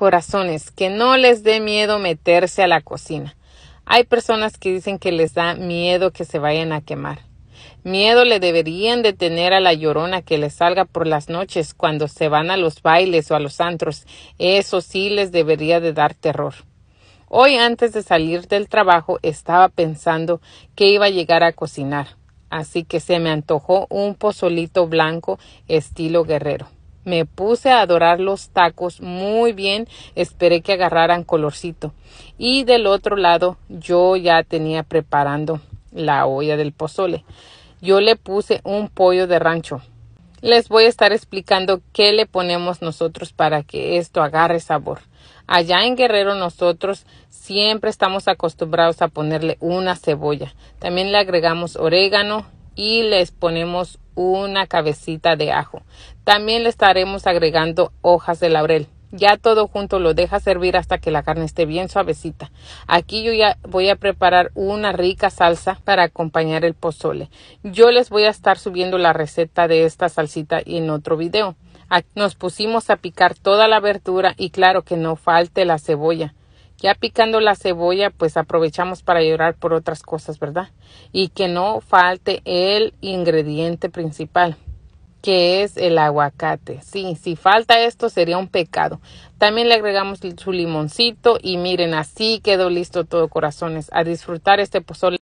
Corazones, que no les dé miedo meterse a la cocina. Hay personas que dicen que les da miedo que se vayan a quemar. Miedo le deberían de tener a la llorona que les salga por las noches cuando se van a los bailes o a los antros. Eso sí les debería de dar terror. Hoy antes de salir del trabajo estaba pensando que iba a llegar a cocinar, así que se me antojó un pozolito blanco estilo guerrero. Me puse a adorar los tacos muy bien, esperé que agarraran colorcito. Y del otro lado yo ya tenía preparando la olla del pozole. Yo le puse un pollo de rancho. Les voy a estar explicando qué le ponemos nosotros para que esto agarre sabor. Allá en Guerrero nosotros siempre estamos acostumbrados a ponerle una cebolla. También le agregamos orégano, y les ponemos una cabecita de ajo. También le estaremos agregando hojas de laurel. Ya todo junto lo deja servir hasta que la carne esté bien suavecita. Aquí yo ya voy a preparar una rica salsa para acompañar el pozole. Yo les voy a estar subiendo la receta de esta salsita en otro video. Nos pusimos a picar toda la verdura y claro que no falte la cebolla. Ya picando la cebolla, pues aprovechamos para llorar por otras cosas, ¿verdad? Y que no falte el ingrediente principal, que es el aguacate. Sí, si falta esto sería un pecado. También le agregamos su limoncito y miren, así quedó listo todo, corazones. A disfrutar este pozole.